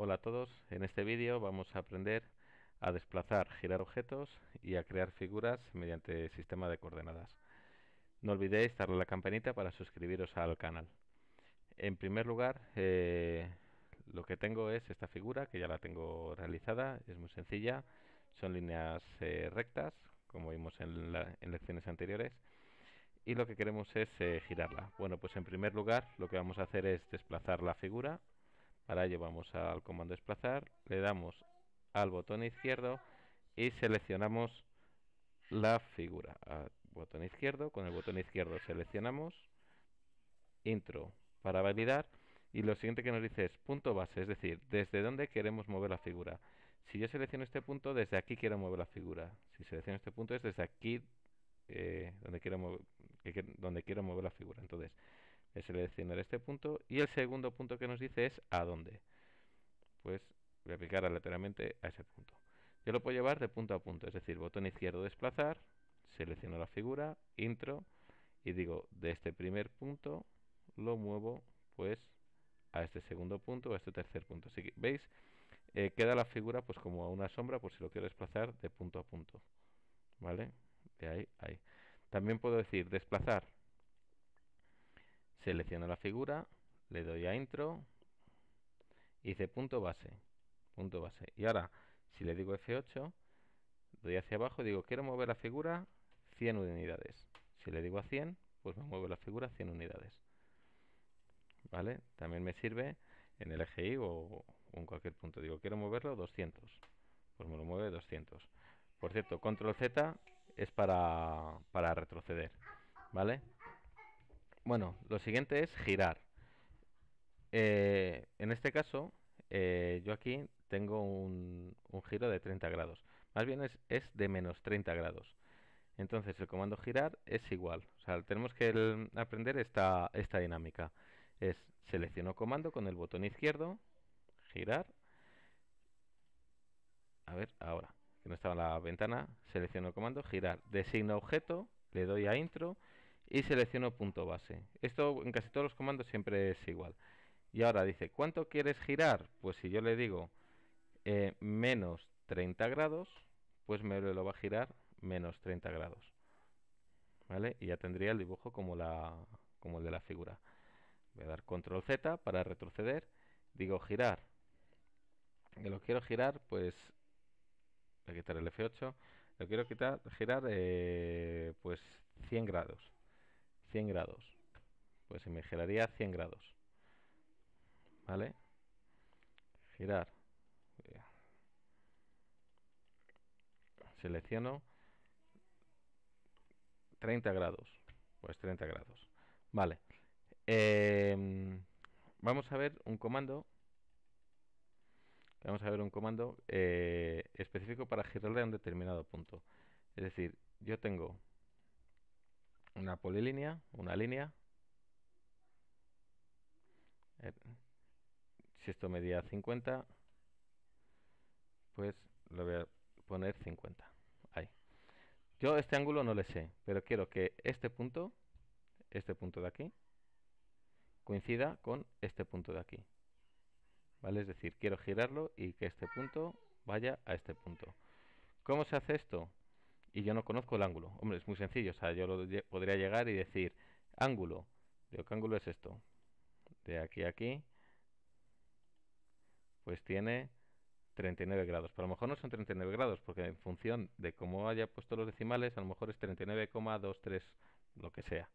Hola a todos, en este vídeo vamos a aprender a desplazar, girar objetos y a crear figuras mediante sistema de coordenadas. No olvidéis darle a la campanita para suscribiros al canal. En primer lugar, eh, lo que tengo es esta figura que ya la tengo realizada, es muy sencilla, son líneas eh, rectas, como vimos en, lecciones anteriores, y lo que queremos es eh, girarla. Bueno, pues en primer lugar lo que vamos a hacer es desplazar la figura Ahora llevamos al comando desplazar, le damos al botón izquierdo y seleccionamos la figura. Al botón izquierdo, con el botón izquierdo seleccionamos intro para validar y lo siguiente que nos dice es punto base, es decir, desde dónde queremos mover la figura. Si yo selecciono este punto, desde aquí quiero mover la figura. Si selecciono este punto es desde aquí eh, donde, quiero mover, donde quiero mover la figura. Entonces, seleccionar este punto y el segundo punto que nos dice es a dónde. Pues voy a picar a ese punto. Yo lo puedo llevar de punto a punto, es decir, botón izquierdo desplazar, selecciono la figura, intro y digo de este primer punto lo muevo pues a este segundo punto o a este tercer punto. Así que veis, eh, queda la figura pues como a una sombra por si lo quiero desplazar de punto a punto. ¿Vale? De ahí, ahí. También puedo decir desplazar Selecciono la figura, le doy a intro, hice punto base, punto base. Y ahora, si le digo F8, doy hacia abajo y digo quiero mover la figura 100 unidades. Si le digo a 100, pues me muevo la figura 100 unidades. ¿Vale? También me sirve en el eje Y o en cualquier punto. Digo, quiero moverlo 200. Pues me lo mueve 200. Por cierto, control Z es para, para retroceder. ¿Vale? Bueno, lo siguiente es girar. Eh, en este caso, eh, yo aquí tengo un, giro de 30 grados. Más bien es, de menos 30 grados. Entonces el comando girar es igual. tenemos que aprender esta, dinámica. Es selecciono comando con el botón izquierdo, girar. A ver, ahora, que no estaba en la ventana, selecciono comando, girar. Designo objeto, le doy a intro y selecciono punto base. Esto en casi todos los comandos siempre es igual. Y ahora dice, ¿cuánto quieres girar? Pues si yo le digo eh, menos 30 grados, pues me lo va a girar menos 30 grados. ¿Vale? Y ya tendría el dibujo como, la, como el de la figura. Voy a dar control Z para retroceder. Digo girar. lo quiero girar, pues... Voy a quitar el F8. Lo quiero quitar, girar, eh, pues 100 grados. 100 grados. Pues se me giraría 100 grados. ¿Vale? Girar. Selecciono 30 grados. Pues 30 grados. Vale. Em, vamos a ver un comando. Vamos a ver un comando eh, específico para girarle a un determinado punto. Es decir, yo tengo una polilínea, una línea. Eh, si esto medía 50, pues lo voy a poner 50. Ahí. Yo este ángulo no le sé, pero quiero que este punto, este punto de aquí, coincida con este punto de aquí. ¿Vale? Es decir, quiero girarlo y que este punto vaya a este punto. ¿Cómo se hace esto? y yo no conozco el ángulo. Hombre, es muy sencillo, o sea, yo podría llegar y decir, ángulo, ¿de ¿qué ángulo es esto? De aquí a aquí, pues tiene 39 grados. Pero a lo mejor no son 39 grados, porque en función de cómo haya puesto los decimales, a lo mejor es 39,23, lo que sea.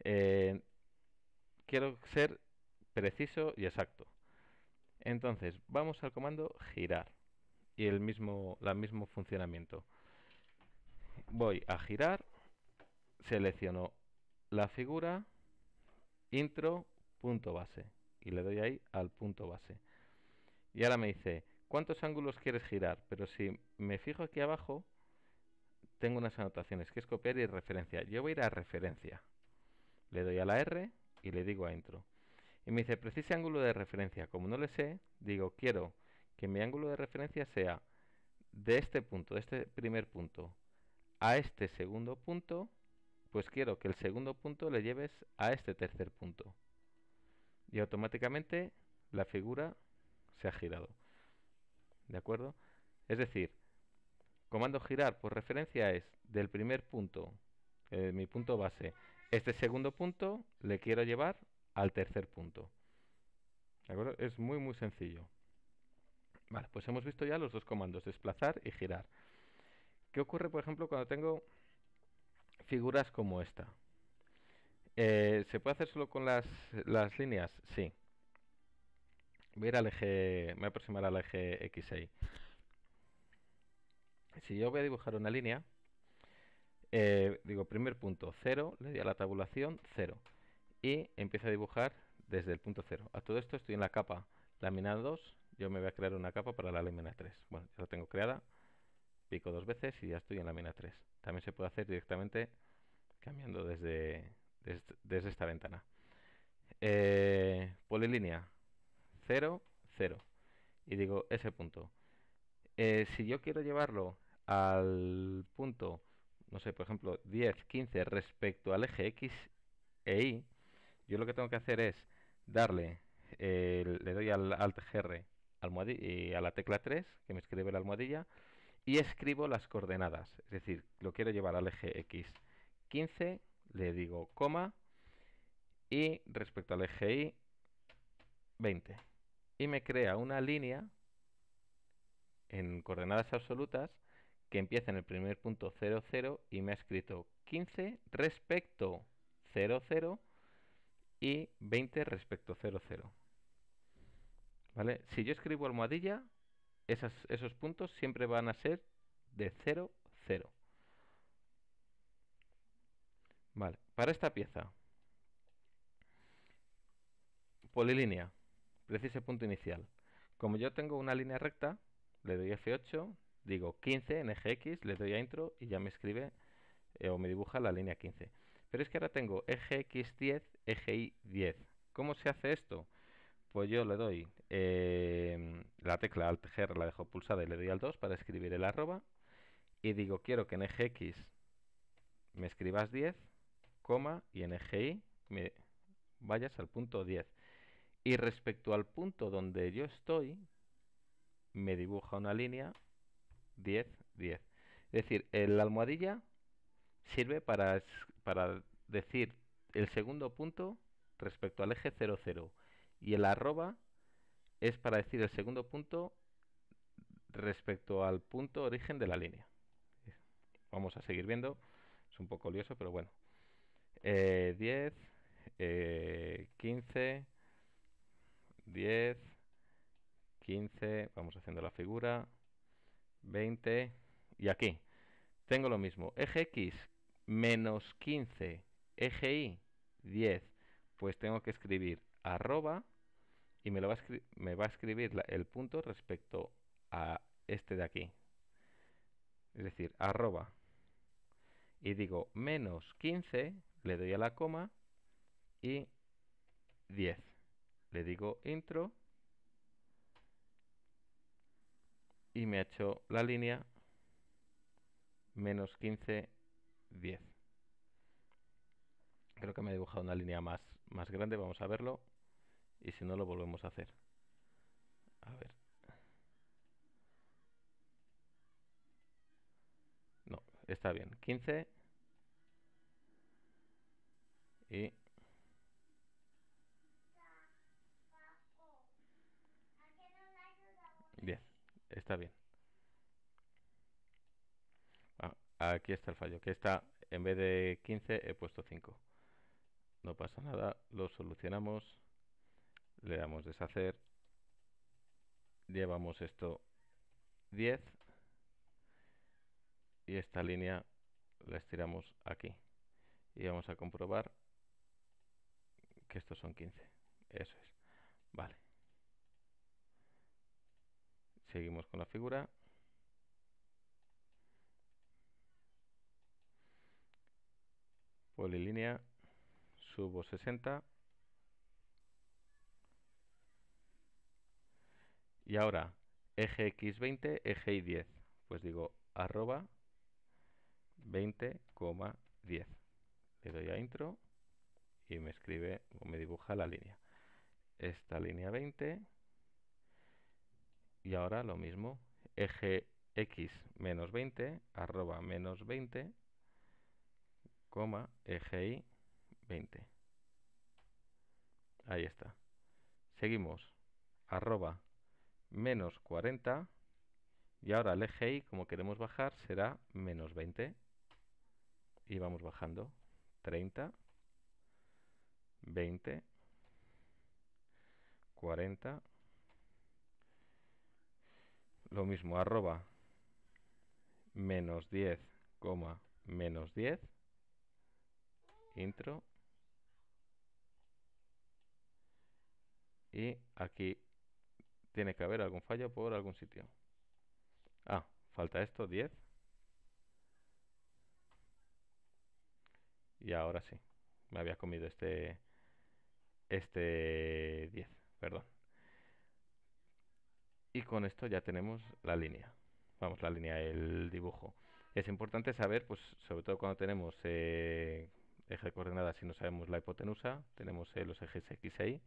Eh, quiero ser preciso y exacto. Entonces, vamos al comando girar y el mismo, el mismo funcionamiento voy a girar, selecciono la figura, intro, punto base. Y le doy ahí al punto base. Y ahora me dice, ¿cuántos ángulos quieres girar? Pero si me fijo aquí abajo, tengo unas anotaciones, que es copiar y referencia. Yo voy a ir a referencia. Le doy a la R y le digo a intro. Y me dice, precise ángulo de referencia. Como no le sé, digo, quiero que mi ángulo de referencia sea de este punto, de este primer punto, a este segundo punto, pues quiero que el segundo punto le lleves a este tercer punto. Y automáticamente la figura se ha girado. ¿De acuerdo? Es decir, comando girar por referencia es del primer punto, eh, mi punto base, este segundo punto le quiero llevar al tercer punto. ¿De acuerdo? Es muy muy sencillo. Vale, pues hemos visto ya los dos comandos, desplazar y girar. ¿Qué ocurre, por ejemplo, cuando tengo figuras como esta? Eh, ¿Se puede hacer solo con las, líneas? Sí. Voy a al eje, me voy a aproximar al eje XY. Si yo voy a dibujar una línea, eh, digo primer punto 0, le doy a la tabulación 0 y empiezo a dibujar desde el punto 0. A todo esto estoy en la capa laminada 2, yo me voy a crear una capa para la lámina 3. Bueno, ya la tengo creada dos veces y ya estoy en la mina 3. También se puede hacer directamente cambiando desde, desde, esta ventana. Eh, polilínea 0, 0. Y digo ese punto. Eh, si yo quiero llevarlo al punto, no sé, por ejemplo, 10, 15 respecto al eje X e Y, yo lo que tengo que hacer es darle, eh, le doy al Alt GR y a la tecla 3, que me escribe la almohadilla, y escribo las coordenadas, es decir, lo quiero llevar al eje X 15, le digo coma y respecto al eje Y 20 y me crea una línea en coordenadas absolutas que empieza en el primer punto 00 y me ha escrito 15 respecto 0 y 20 respecto 0, ¿Vale? Si yo escribo almohadilla, esos puntos siempre van a ser de 0, 0. Vale, para esta pieza, polilínea, preciso punto inicial. Como yo tengo una línea recta, le doy F8, digo 15 en eje X, le doy a intro y ya me escribe eh, o me dibuja la línea 15. Pero es que ahora tengo eje X10, eje Y10. ¿Cómo se hace esto? Pues yo le doy eh, la tecla al tejer la dejo pulsada y le doy al 2 para escribir el arroba y digo quiero que en eje X me escribas 10, coma y en eje Y me vayas al punto 10. Y respecto al punto donde yo estoy, me dibuja una línea 10, 10. Es decir, la almohadilla sirve para, para decir el segundo punto respecto al eje 0 0 y el arroba es para decir el segundo punto respecto al punto origen de la línea. Vamos a seguir viendo, es un poco lioso, pero bueno. 10, 15, 10, 15, vamos haciendo la figura, 20 y aquí tengo lo mismo, eje X menos 15, eje Y 10, pues tengo que escribir arroba y me, lo va, a me va a escribir el punto respecto a este de aquí. Es decir, arroba. Y digo menos 15, le doy a la coma y 10. Le digo intro y me ha hecho la línea menos 15, 10. Creo que me ha dibujado una línea más, más grande, vamos a verlo y si no lo volvemos a hacer. A ver. No, está bien. 15 y Bien, está bien. Ah, aquí está el fallo, que está en vez de 15 he puesto 5. No pasa nada, lo solucionamos le damos deshacer, llevamos esto 10 y esta línea la estiramos aquí y vamos a comprobar que estos son 15 eso es vale seguimos con la figura polilínea subo 60 Y ahora, eje x20, eje y10. Pues digo arroba 20,10. Le doy a intro y me escribe o me dibuja la línea. Esta línea 20. Y ahora lo mismo, eje x menos 20, arroba menos 20, coma, eje y 20. Ahí está. Seguimos. Arroba menos 40 y ahora el eje Y, como queremos bajar, será menos 20 y vamos bajando 30 20 40 lo mismo arroba menos 10 menos 10 intro y aquí tiene que haber algún fallo por algún sitio. Ah, falta esto, 10. Y ahora sí, me había comido este este 10, perdón. Y con esto ya tenemos la línea. Vamos, la línea, el dibujo. Es importante saber, pues sobre todo cuando tenemos eh, eje de coordenadas, y no sabemos la hipotenusa, tenemos eh, los ejes X e y Y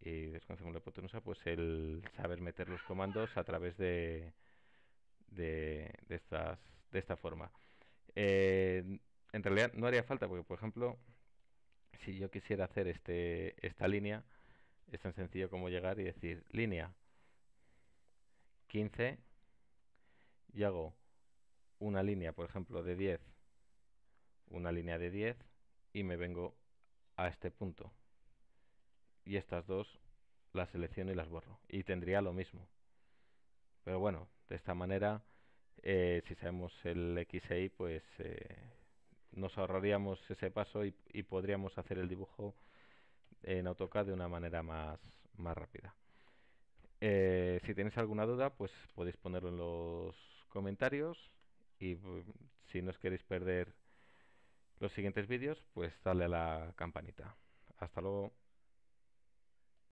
y desconocemos la hipotenusa, pues el saber meter los comandos a través de, de, esta forma. Eh, en realidad no haría falta, porque por ejemplo, si yo quisiera hacer este, esta línea, es tan sencillo como llegar y decir línea 15 y hago una línea, por ejemplo, de 10, una línea de 10 y me vengo a este punto y estas dos las selecciono y las borro. Y tendría lo mismo. Pero bueno, de esta manera, eh, si sabemos el Y, pues eh, nos ahorraríamos ese paso y, podríamos hacer el dibujo en AutoCAD de una manera más, rápida. Eh, si tenéis alguna duda, pues podéis ponerlo en los comentarios y mm, si no os queréis perder los siguientes vídeos, pues dale a la campanita. Hasta luego.